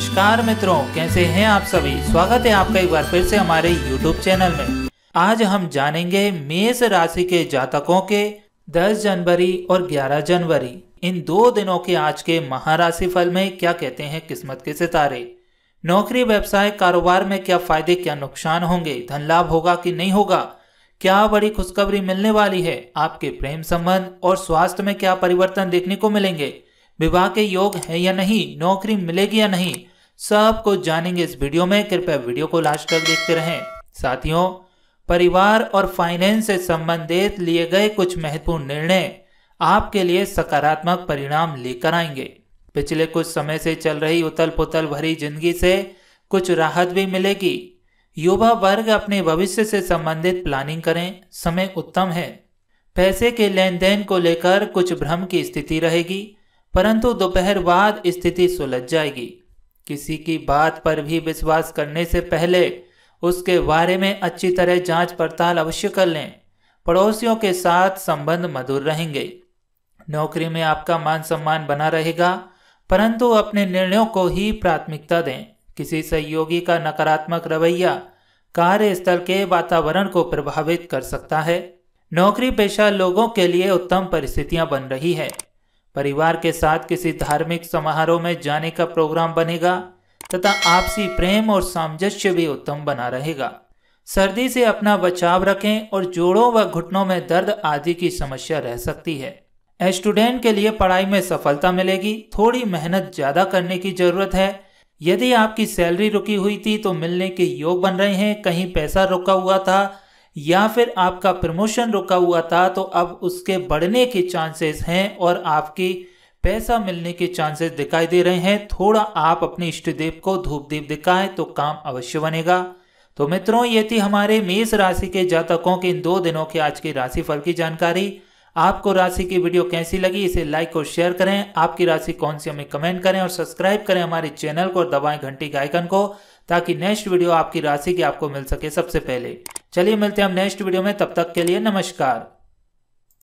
नमस्कार मित्रों कैसे हैं आप सभी स्वागत है आपका एक बार फिर से हमारे YouTube चैनल में आज हम जानेंगे मेष राशि के जातकों के 10 जनवरी और 11 जनवरी इन दो दिनों के आज के महाराशि फल में क्या कहते हैं किस्मत के सितारे नौकरी व्यवसाय कारोबार में क्या फायदे क्या नुकसान होंगे धन लाभ होगा कि नहीं होगा क्या बड़ी खुशखबरी मिलने वाली है आपके प्रेम संबंध और स्वास्थ्य में क्या परिवर्तन देखने को मिलेंगे विवाह के योग है या नहीं नौकरी मिलेगी या नहीं सब कुछ जानेंगे इस वीडियो में कृपया वीडियो को लास्ट तक देखते रहें साथियों परिवार और फाइनेंस से संबंधित लिए गए कुछ महत्वपूर्ण निर्णय आपके लिए सकारात्मक परिणाम लेकर आएंगे पिछले कुछ समय से चल रही उतल पुतल भरी जिंदगी से कुछ राहत भी मिलेगी युवा वर्ग अपने भविष्य से संबंधित प्लानिंग करें समय उत्तम है पैसे के लेन देन को लेकर कुछ भ्रम की स्थिति रहेगी परंतु दोपहर बाद स्थिति सुलझ जाएगी किसी की बात पर भी विश्वास करने से पहले उसके बारे में अच्छी तरह जांच पड़ताल अवश्य कर लें पड़ोसियों के साथ संबंध मधुर रहेंगे नौकरी में आपका मान सम्मान बना रहेगा परंतु अपने निर्णयों को ही प्राथमिकता दें किसी सहयोगी का नकारात्मक रवैया कार्यस्थल के वातावरण को प्रभावित कर सकता है नौकरी पेशा लोगों के लिए उत्तम परिस्थितियां बन रही है परिवार के साथ किसी धार्मिक समारोह में जाने का प्रोग्राम बनेगा तथा आपसी प्रेम और सामंजस्य भी उत्तम बना रहेगा सर्दी से अपना बचाव रखें और जोड़ों व घुटनों में दर्द आदि की समस्या रह सकती है स्टूडेंट के लिए पढ़ाई में सफलता मिलेगी थोड़ी मेहनत ज़्यादा करने की ज़रूरत है यदि आपकी सैलरी रुकी हुई थी तो मिलने के योग बन रहे हैं कहीं पैसा रुका हुआ था या फिर आपका प्रमोशन रुका हुआ था तो अब उसके बढ़ने के चांसेस हैं और आपकी पैसा मिलने के चांसेस दिखाई दे रहे हैं थोड़ा आप अपने इष्ट देव को धूप दीप दिखाएं तो काम अवश्य बनेगा तो मित्रों ये थी हमारे मेष राशि के जातकों के इन दो दिनों के आज के राशिफल की जानकारी आपको राशि की वीडियो कैसी लगी इसे लाइक और शेयर करें आपकी राशि कौन सी हमें कमेंट करें और सब्सक्राइब करें हमारे चैनल को और दबाएं घंटी के आइकन को ताकि नेक्स्ट वीडियो आपकी राशि की आपको मिल सके सबसे पहले चलिए मिलते हैं हम नेक्स्ट वीडियो में तब तक के लिए नमस्कार